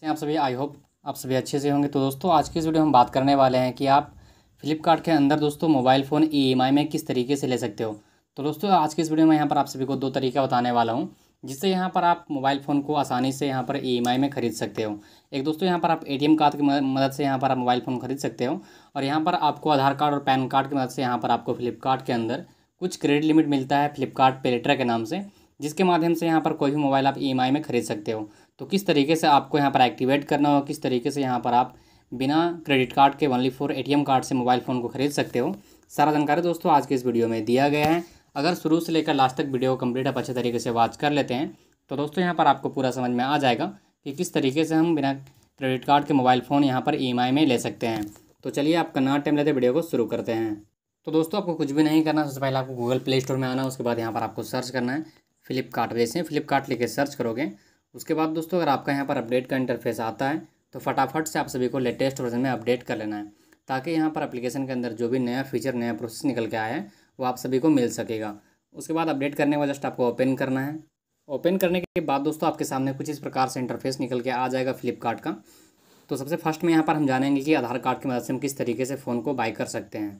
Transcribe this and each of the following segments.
से आप सभी आई होप आप सभी अच्छे से होंगे तो दोस्तों आज की इस वीडियो में हम बात करने वाले हैं कि आप फ्लिपकार्ट के अंदर दोस्तों मोबाइल फ़ोन ई में किस तरीके से ले सकते हो तो दोस्तों आज की इस वीडियो में यहाँ पर आप सभी को दो तरीका बताने वाला हूँ जिससे यहाँ पर आप मोबाइल फ़ोन को आसानी से यहाँ पर ई e में ख़रीद सकते हो एक दोस्तों यहाँ पर आप ए कार्ड की मदद से यहाँ पर आप मोबाइल फ़ोन ख़रीद सकते हो और यहाँ पर आपको आधार कार्ड और पैन कार्ड की मदद से यहाँ पर आपको फ्लिपकार्ट के अंदर कुछ क्रेडिट लिमिट मिलता है फ्लिपकार्ट पेलेट्रा के नाम से जिसके माध्यम से यहाँ पर कोई भी मोबाइल आप ई e में ख़रीद सकते हो तो किस तरीके से आपको यहाँ पर एक्टिवेट करना हो किस तरीके से यहाँ पर आप बिना क्रेडिट कार्ड के वनली फोर एटीएम कार्ड से मोबाइल फ़ोन को खरीद सकते हो सारा जानकारी दोस्तों आज के इस वीडियो में दिया गया है अगर शुरू से लेकर लास्ट तक वीडियो को कम्प्लीट आप अच्छे तरीके से वॉच कर लेते हैं तो दोस्तों यहाँ पर आपको पूरा समझ में आ जाएगा कि किस तरीके से हम बिना क्रेडिट कार्ड के मोबाइल फ़ोन यहाँ पर ई e में ले सकते हैं तो चलिए आपका नया टाइम लेते वीडियो को शुरू करते हैं तो दोस्तों आपको कुछ भी नहीं करना सबसे पहले आपको गूगल प्ले स्टोर में आना उसके बाद यहाँ पर आपको सर्च करना है फ्लिपकार्ट जैसे फ्लिपकार्ट लेकर सर्च करोगे उसके बाद दोस्तों अगर आपका यहाँ पर अपडेट का इंटरफेस आता है तो फटाफट से आप सभी को लेटेस्ट वर्जन में अपडेट कर लेना है ताकि यहाँ पर अप्लीकेशन के अंदर जो भी नया फीचर नया प्रोसेस निकल के आया है वो आप सभी को मिल सकेगा उसके बाद अपडेट करने वाला जस्ट आपको ओपन करना है ओपन करने के बाद दोस्तों आपके सामने कुछ इस प्रकार से इंटरफेस निकल के आ जाएगा फ्लिपकार्ट का तो सबसे फर्स्ट में यहाँ पर हम जानेंगे कि आधार कार्ड की मदद से हम किस तरीके से फ़ोन को बाई कर सकते हैं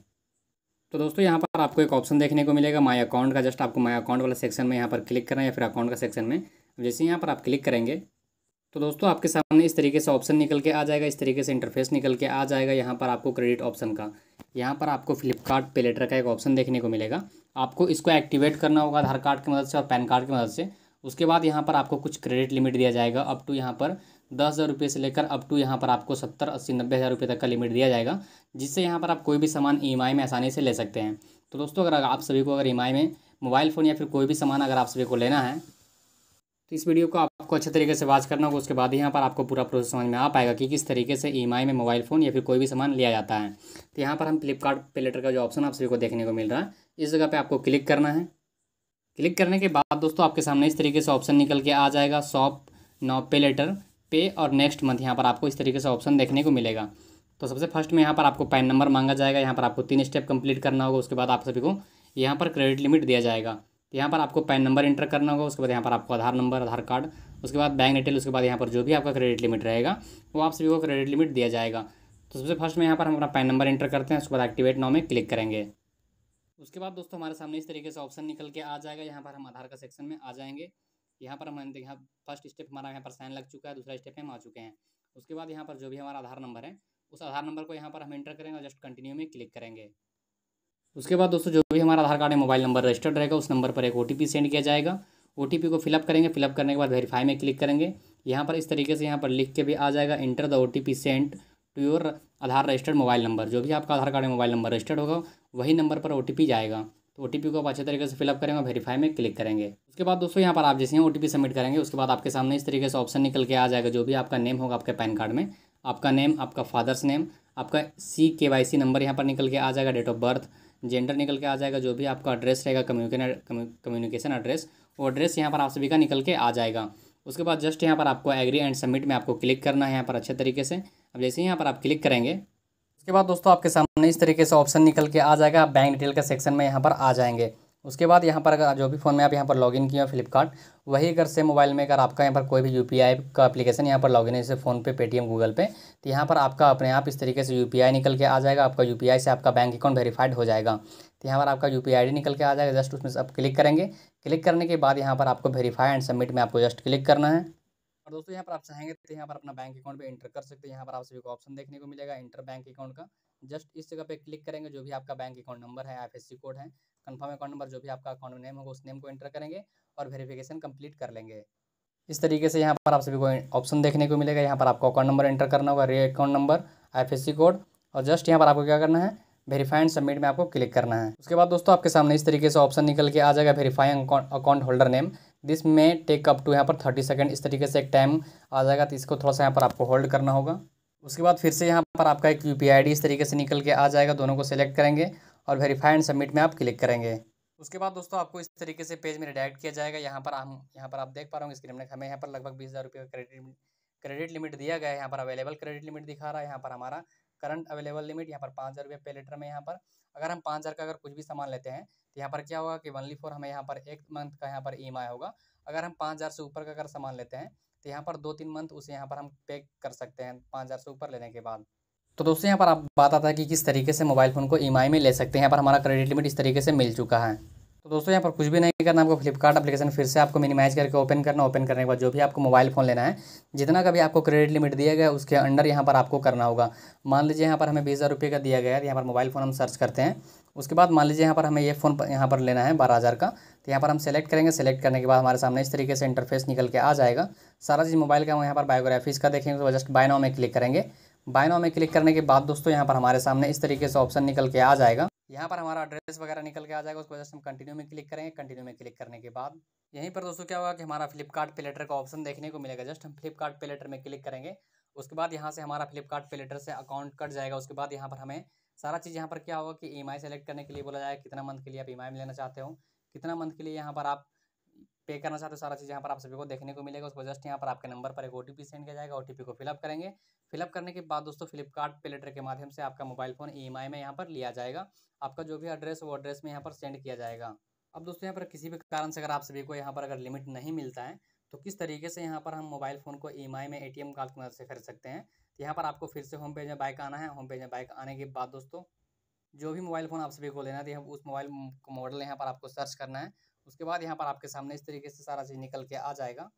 तो दोस्तों यहाँ पर आपको एक ऑप्शन देखने को मिलेगा माई अकाउंट का जस्ट आपको माई अकाउंट वाला सेक्शन में यहाँ पर क्लिक करना है या फिर अकाउंट का सेक्शन में जैसे यहाँ पर आप क्लिक करेंगे तो दोस्तों आपके सामने इस तरीके से ऑप्शन निकल के आ जाएगा इस तरीके से इंटरफेस निकल के आ जाएगा यहाँ पर आपको क्रेडिट ऑप्शन का यहाँ पर आपको फ्लिपकार्ट पे लेटर का एक ऑप्शन देखने को मिलेगा आपको इसको एक्टिवेट करना होगा आधार कार्ड की मदद से और पैन कार्ड की मदद से उसके बाद यहाँ पर आपको कुछ क्रेडिट लिमिट दिया जाएगा अप टू यहाँ पर दस हज़ार रुपये से लेकर अप टू यहाँ पर आपको सत्तर अस्सी नब्बे हज़ार रुपये तक का लिमिट दिया जाएगा जिससे यहाँ पर आप कोई भी सामान ई e में आसानी से ले सकते हैं तो दोस्तों अगर आप सभी को अगर ई e में मोबाइल फ़ोन या फिर कोई भी सामान अगर आप सभी को लेना है तो इस वीडियो को आपको अच्छे तरीके से वाच करना होगा उसके बाद ही यहाँ पर आपको पूरा प्रोसेस समझ में आ पाएगा कि किस तरीके से ई e में मोबाइल फ़ोन या फिर कोई भी सामान लिया जाता है तो यहाँ पर हम फ्लिपकार्ट पे लेटर का जो ऑप्शन आप सभी को देखने को मिल रहा है इस जगह पर आपको क्लिक करना है क्लिक करने के बाद दोस्तों आपके सामने इस तरीके से ऑप्शन निकल के आ जाएगा शॉप नाउ पे लेटर पे और नेक्स्ट मंथ यहाँ पर आपको इस तरीके से ऑप्शन देखने को मिलेगा तो सबसे फर्स्ट में यहाँ पर आपको पैन नंबर मांगा जाएगा यहाँ पर आपको तीन स्टेप कंप्लीट करना होगा उसके बाद आप सभी को यहाँ पर क्रेडिट लिमिट दिया जाएगा तो यहाँ पर आपको पैन नंबर इंटर करना होगा उसके बाद यहाँ पर आपको आधार नंबर आधार कार्ड उसके बाद बैंक डिटेल उसके बाद यहाँ पर जो भी आपका क्रेडिट लिमिट रहेगा वो आप सभी को क्रेडिट लिमिट दिया जाएगा तो सबसे फर्स्ट में यहाँ पर हम अपना पैन नंबर इंटर करते हैं उसके बाद एक्टिवेट नाव में क्लिक करेंगे उसके बाद दोस्तों हमारे सामने इस तरीके से ऑप्शन निकल के आ जाएगा यहाँ पर हम आधार का सेक्शन में आ जाएंगे यहाँ पर हम यहाँ फर्स्ट स्टेप हमारा यहाँ पर साइन लग चुका है दूसरा स्टेप हम आ चुके हैं उसके बाद यहाँ पर जो भी हमारा आधार नंबर है उस आधार नंबर को यहाँ पर हम इंटर करेंगे और जस्ट कंटिन्यू में क्लिक करेंगे उसके बाद दोस्तों जो भी हमारा आधार कार्ड है मोबाइल नंबर रजिस्टर्ड रहेगा उस नंबर पर एक ओ सेंड किया जाएगा ओ को फिलअप करेंगे फिलअप करने के बाद वेरीफाई में क्लिक करेंगे यहाँ पर इस तरीके से यहाँ पर लिख के भी आ जाएगा enter the O T P sent to your Aadhaar registered mobile number जो भी आपका Aadhaar card mobile number registered होगा वही नंबर पर ओ टी पी जाएगा तो ओ टी पी को आप अच्छे तरीके से फिलअप करेंगे वेरीफाई में क्लिक करेंगे उसके बाद दोस्तों यहाँ पर आप जैसे ओ टी पी सबमिट करेंगे उसके बाद आपके सामने इस तरीके से ऑप्शन निकल के आ जाएगा जो भी आपका नेम होगा आपके पैन कार्ड में आपका नेम आपका फादर्स नेम आपका सी के वाई सी नंबर यहाँ पर निकल के आ जाएगा डेट ऑफ बर्थ जेंडर निकल के आ जाएगा जो भी आपका एड्रेस रहेगा कम्युनिकेशन एड्रेस वो एड्रेस यहाँ पर आप सभी का निकल के आ जाएगा उसके बाद जस्ट यहाँ पर आपको एग्री एंड सबमिट में आपको क्लिक करना है यहाँ पर अच्छे तरीके से अब जैसे ही यहाँ पर आप क्लिक करेंगे उसके बाद दोस्तों आपके सामने इस तरीके से ऑप्शन निकल के आ जाएगा बैंक डिटेल का सेक्शन में यहाँ पर आ जाएंगे उसके बाद यहाँ पर अगर जो भी फ़ोन में आप यहाँ पर लॉगिन किए हैं फ्लिपकार्ट वही अगर से मोबाइल में अगर आपका यहाँ पर कोई भी यू का एप्लीकेशन यहाँ पर लॉगिन है जैसे फ़ोनपे पेटीएम गूगल पे तो यहाँ पर आपका अपने आप इस तरीके से यू निकल के आ जाएगा आपका यू से आपका बैंक अकाउंट वेरीफाइड हो जाएगा तो यहाँ पर आपका यू पी निकल के आ जाएगा जस्ट उसमें से आप क्लिक करेंगे क्लिक करने के बाद यहाँ पर आपको वेरीफाई एंड सबमिट में आपको जस्ट क्लिक करना है और दोस्तों यहाँ पर आप चाहेंगे तो यहाँ पर अपना बैंक अकाउंट भी इंटर कर सकते हैं यहाँ पर आप सभी को ऑप्शन देखने को मिलेगा इंटर बैंक अकाउंट का जस्ट इस जगह पे क्लिक करेंगे जो भी आपका बैंक अकाउंट नंबर है आई कोड है कन्फर्म अकाउंट नंबर जो भी आपका अकाउंट नेम होगा उस नेम को एंटर करेंगे और वेरिफिकेशन कंप्लीट कर लेंगे इस तरीके से यहाँ पर आप सभी को ऑप्शन देखने को मिलेगा यहाँ पर आपको अकाउंट नंबर एंटर करना होगा रे अकाउंट नंबर आई कोड और जस्ट यहाँ पर आपको क्या करना है वेरीफाई एंड सबमिट में आपको क्लिक करना है उसके बाद दोस्तों आपके सामने इस तरीके से ऑप्शन निकल के आ जाएगा verify account holder name this में टेक अप टू यहाँ पर थर्टी सेकेंड इस तरीके से एक टाइम आ जाएगा तो इसको थोड़ा सा यहाँ पर आपको होल्ड करना होगा उसके बाद फिर से यहाँ पर आपका एक यू पी इस तरीके से निकल के आ जाएगा दोनों को सेलेक्ट करेंगे और वेरीफाई एंड सबमिट में आप क्लिक करेंगे उसके बाद दोस्तों आपको इस तरीके से पेज में रिडायरेक्ट किया जाएगा यहाँ पर हम यहाँ पर आप देख पा रहे होंगे स्क्रीन में हमें यहाँ पर लगभग बीस हज़ार रुपये का क्रेडिट क्रेडिट लिमिट दिया गया है यहाँ पर अवेलेबल क्रेडिट लिमिट दिखा रहा है यहाँ पर हमारा करंट अवेलेबल लिमिट यहाँ पर पाँच हज़ार रुपये पे लीटर में यहाँ पर अगर हम पाँच हज़ार का अगर कुछ भी सामान लेते हैं तो यहाँ पर क्या होगा कि वनली फॉर हमें यहाँ पर एक मंथ का यहाँ पर ई e होगा अगर हम पाँच हज़ार से ऊपर का अगर सामान लेते हैं तो यहाँ पर दो तीन मंथ उसे यहाँ पर हम पे कर सकते हैं पाँच हज़ार से ऊपर लेने के बाद तो दोस्तों यहाँ पर आप बात आता है कि किस तरीके से मोबाइल फ़ोन को ई e में ले सकते हैं यहाँ पर हमारा क्रेडिट लिमिट इस तरीके से मिल चुका है तो दोस्तों यहाँ पर कुछ भी नहीं करना आपको फ्लिपकार्ट अपलीकेशन फिर से आपको मिनिमाइज करके ओपन करना ओपन करने के बाद जो भी आपको मोबाइल फ़ोन लेना है जितना का भी आपको क्रेडिट लिमिट दिया गया उसके अंडर यहाँ पर आपको करना होगा मान लीजिए यहाँ पर हमें बीस हज़ार रुपये का दिया गया है यहाँ पर मोबाइल फ़ोन हम सर्च करते हैं उसके बाद मान लीजिए यहाँ पर हमें ये फ़ोन यहाँ पर लेना है बारह हज़ार का तो यहाँ पर हम सेलेक्ट करेंगे सेलेक्ट करने के बाद हमारे सामने इस तरीके से इंटरफेस निकल के आ जाएगा सारा चीज़ मोबाइल का हम यहाँ पर बायोग्राफीज़ का देखेंगे तो जस्ट बायनो में क्लिक करेंगे बायनो में क्लिक करने के बाद दोस्तों यहाँ पर हमारे सामने इस तरीके से ऑप्शन निकल के आ जाएगा यहाँ पर हमारा एड्रेस वगैरह निकल के आ जाएगा उसको जस्ट हम कंटिन्यू में क्लिक करेंगे कंटिन्यू में क्लिक करने के बाद यहीं पर दोस्तों क्या होगा कि हमारा फ्लिपकार्ट पे लेटर का ऑप्शन देखने को मिलेगा जस्ट हम फ्लिपकार्ट पे लेटर में क्लिक करेंगे उसके बाद यहाँ से हमारा फ्लिपकार्ट पे लेटर से अकाउंट कट जाएगा उसके बाद यहाँ पर हमें सारा चीज़ यहाँ पर क्या होगा कि ई e सेलेक्ट करने के लिए बोला जाएगा कितना मंथ के लिए आप ई e में लेना चाहते हो कितना मंथ के लिए यहाँ पर आप पे करना चाहते हो सारा चीज़ यहाँ पर आप सभी को देखने को मिलेगा उसको जस्ट यहाँ पर आपके नंबर पर एक ओ सेंड किया जाएगा ओ को फिलअप करेंगे फिलअप करने के बाद दोस्तों फ्लिपकार्ट पे लेटर के माध्यम से आपका मोबाइल फ़ोन ई e में यहाँ पर लिया जाएगा आपका जो भी एड्रेस वो एड्रेस में यहाँ पर सेंड किया जाएगा अब दोस्तों यहाँ पर किसी भी कारण से अगर आप सभी को यहाँ पर अगर लिमिट नहीं मिलता है तो किस तरीके से यहाँ पर हम मोबाइल फ़ोन को ई e में ए टी कार्ड की मदद से खरीद सकते हैं तो यहाँ पर आपको फिर से होम पेज में बाइक आना है होम पेज में बाइक आने के बाद दोस्तों जो भी मोबाइल फ़ोन आप सभी को लेना है तो उस मोबाइल मॉडल यहाँ पर आपको सर्च करना है उसके बाद यहाँ पर आपके सामने इस तरीके से सारा चीज़ निकल के आ जाएगा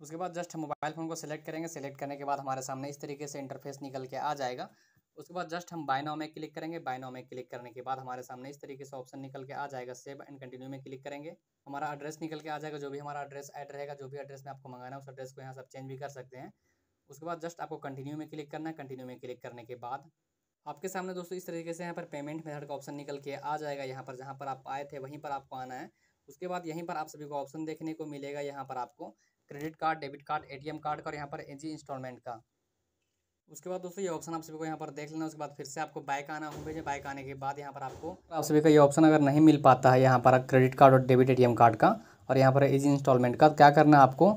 उसके बाद जस्ट हम मोबाइल फ़ोन को सिलेक्ट करेंगे सिलेक्ट करने के बाद हमारे सामने इस तरीके से इंटरफेस निकल के आ जाएगा उसके बाद जस्ट हम नाउ में क्लिक करेंगे नाउ में क्लिक करने के बाद हमारे सामने इस तरीके से ऑप्शन निकल के आ जाएगा सेव एंड कंटिन्यू में क्लिक करेंगे हमारा एड्रेस निकल के आ जाएगा जो भी हमारा एड्रेस ऐड रहेगा जो भी एड्रेस में आपको मंगाना है उस एड्रेस को यहाँ सब चेंज भी कर सकते हैं उसके बाद जस्ट आपको कंटिन्यू में क्लिक करना है कंटिन्यू में क्लिक करने के बाद आपके सामने दोस्तों इस तरीके से यहाँ पर पेमेंट मेथड का ऑप्शन निकल के आ जाएगा यहाँ पर जहाँ पर आप आए थे वहीं पर आपको आना है उसके बाद यहीं पर आप सभी को ऑप्शन देखने को मिलेगा यहाँ पर आपको credit card debit card A card का और यहाँ पर ए इंस्टॉलमेंट का उसके बाद दोस्तों ये ऑप्शन आप सभी को यहाँ पर देख लेना उसके बाद फिर से आपको बाइक आना होगा जो बाइक आने के बाद यहाँ पर आपको आप सभी का ये ऑप्शन अगर नहीं मिल पाता है यहाँ पर क्रेडिट कार्ड और डेबिट एटीएम कार्ड का और यहाँ पर इजी इंस्टॉलमेंट का क्या करना है आपको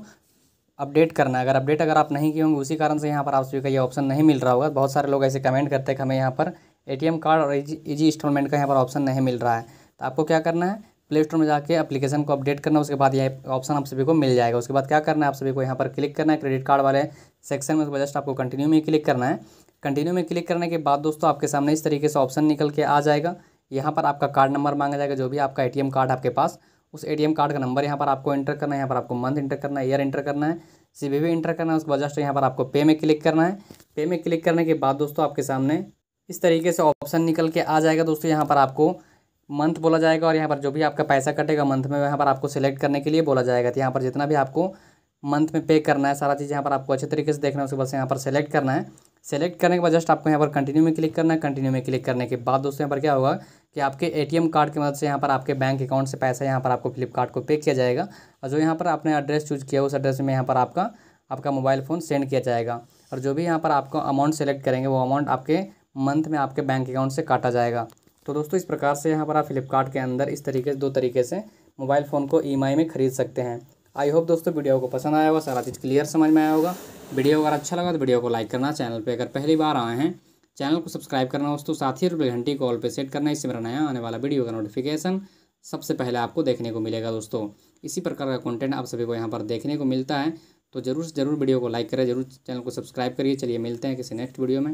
अपडेट करना है अगर अपडेट अगर आप नहीं किए होंगे उसी कारण से यहाँ पर आप सभी का ये ऑप्शन नहीं मिल रहा होगा बहुत सारे लोग ऐसे कमेंट करते हैं कि हमें यहाँ पर ए कार्ड और इजी इंस्टॉलमेंट का यहाँ पर ऑप्शन नहीं मिल रहा है तो आपको क्या करना है प्ले स्टोर में जाके एप्लीकेशन को अपडेट करना उसके बाद ये ऑप्शन आप सभी को मिल जाएगा उसके बाद क्या करना है आप सभी को यहाँ पर क्लिक करना है क्रेडिट कार्ड वाले सेक्शन में उसके जस्ट आपको कंटिन्यू में क्लिक करना है कंटिन्यू में क्लिक करने के बाद दोस्तों आपके सामने इस तरीके से ऑप्शन निकल के आ जाएगा यहाँ पर आपका कार्ड नंबर मांगा जाएगा जो भी आपका एटीएम कार्ड आपके पास उस एटीएम कार्ड का नंबर यहाँ पर आपको एंटर करना है यहाँ पर आपको मंथ इंटर करना है ईयर एंटर करना है भी एंटर करना है उसके बाद जस्ट यहाँ पर आपको पे में क्लिक करना है पे में क्लिक करने के बाद दोस्तों आपके सामने इस तरीके से ऑप्शन निकल के आ जाएगा दोस्तों यहाँ पर आपको मंथ बोला जाएगा और यहाँ पर जो भी आपका पैसा कटेगा मंथ में यहाँ पर आपको सिलेक्ट करने के लिए बोला जाएगा तो यहाँ पर जितना भी आपको मंथ में पे करना है सारा चीज़ यहाँ पर आपको अच्छे तरीके से देखना है उसके बाद यहाँ पर सेलेक्ट करना है सेलेक्ट करने के बाद जस्ट आपको यहाँ पर कंटिन्यू में क्लिक करना है कंटिन्यू में क्लिक करने के बाद दोस्तों यहाँ पर क्या होगा कि आपके एटीएम कार्ड की मदद से यहाँ पर आपके बैंक अकाउंट से पैसा यहाँ पर आपको फ्लिपकार्ट को पे किया जाएगा और जो यहाँ पर आपने एड्रेस चूज किया उस एड्रेस में यहाँ पर आपका आपका मोबाइल फ़ोन सेंड किया जाएगा और जो भी यहाँ पर आपको अमाउंट सेलेक्ट करेंगे वो अमाउंट आपके मंथ में आपके बैंक अकाउंट से काटा जाएगा तो दोस्तों इस प्रकार से यहाँ पर आप फ्लिपकार्ट के अंदर इस तरीके से दो तरीके से मोबाइल फ़ोन को ई e में खरीद सकते हैं आई होप दोस्तों वीडियो को पसंद आया होगा सारा चीज़ क्लियर समझ में आया होगा वीडियो अगर अच्छा लगा तो वीडियो को लाइक करना चैनल पर अगर पहली बार आए हैं चैनल को सब्सक्राइब करना दोस्तों साथ ही घंटी कॉल पर सेट करना इससे मेरा नया आने वाला वीडियो का नोटिफिकेशन सबसे पहले आपको देखने को मिलेगा दोस्तों इसी प्रकार का कंटेंट आप सभी को यहाँ पर देखने को मिलता है तो ज़रूर से ज़रूर वीडियो को लाइक करें जरूर चैनल को सब्सक्राइब करिए चलिए मिलते हैं किसी नेक्स्ट वीडियो में